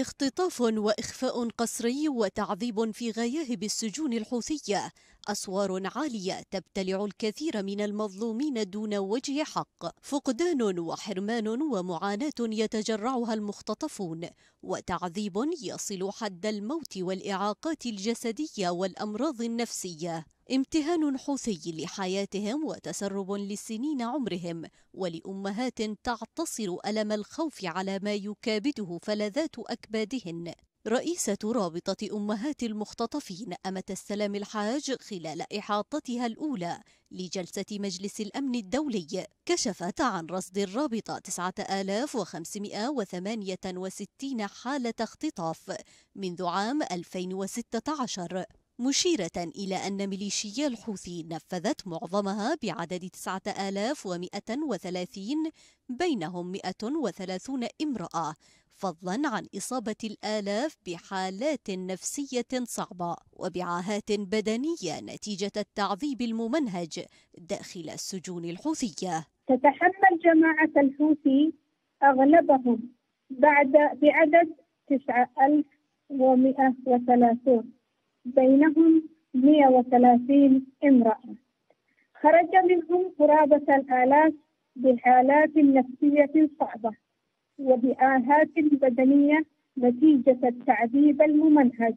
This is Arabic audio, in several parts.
اختطاف واخفاء قسري وتعذيب في غياهب السجون الحوثيه اسوار عاليه تبتلع الكثير من المظلومين دون وجه حق فقدان وحرمان ومعاناه يتجرعها المختطفون وتعذيب يصل حد الموت والاعاقات الجسديه والامراض النفسيه امتهان حوثي لحياتهم وتسرب لسنين عمرهم ولأمهات تعتصر ألم الخوف على ما يكابده فلذات أكبادهن رئيسة رابطة أمهات المختطفين أمة السلام الحاج خلال إحاطتها الأولى لجلسة مجلس الأمن الدولي كشفت عن رصد الرابطة 9568 حالة اختطاف منذ عام 2016 مشيرة إلى أن ميليشيا الحوثي نفذت معظمها بعدد 9130 بينهم 130 امرأة فضلا عن إصابة الآلاف بحالات نفسية صعبة وبعاهات بدنية نتيجة التعذيب الممنهج داخل السجون الحوثية تتحمل جماعة الحوثي أغلبهم بعد بعدد 9130 بينهم 130 امرأة خرج منهم قرابة الآلاف بحالات نفسية صعبة وبآهات بدنية نتيجة التعذيب الممنهج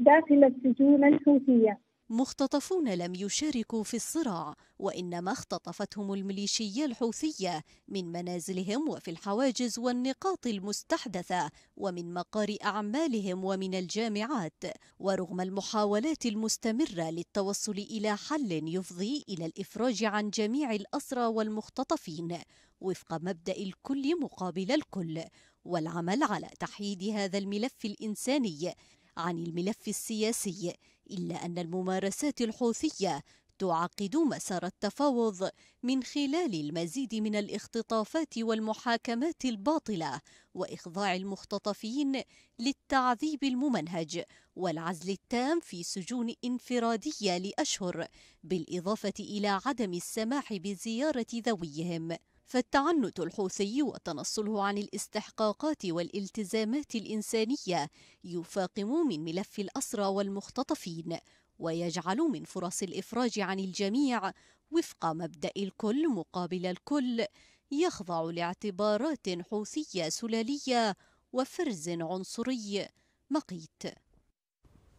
داخل السجون الحوثية مختطفون لم يشاركوا في الصراع وإنما اختطفتهم الميليشية الحوثية من منازلهم وفي الحواجز والنقاط المستحدثة ومن مقار أعمالهم ومن الجامعات ورغم المحاولات المستمرة للتوصل إلى حل يفضي إلى الإفراج عن جميع الأسرى والمختطفين وفق مبدأ الكل مقابل الكل والعمل على تحييد هذا الملف الإنساني عن الملف السياسي إلا أن الممارسات الحوثية تعقد مسار التفاوض من خلال المزيد من الاختطافات والمحاكمات الباطله واخضاع المختطفين للتعذيب الممنهج والعزل التام في سجون انفراديه لاشهر بالاضافه الى عدم السماح بزياره ذويهم فالتعنت الحوثي وتنصله عن الاستحقاقات والالتزامات الإنسانية يفاقم من ملف الأسرى والمختطفين ويجعل من فرص الإفراج عن الجميع وفق مبدأ الكل مقابل الكل يخضع لاعتبارات حوثية سلالية وفرز عنصري مقيت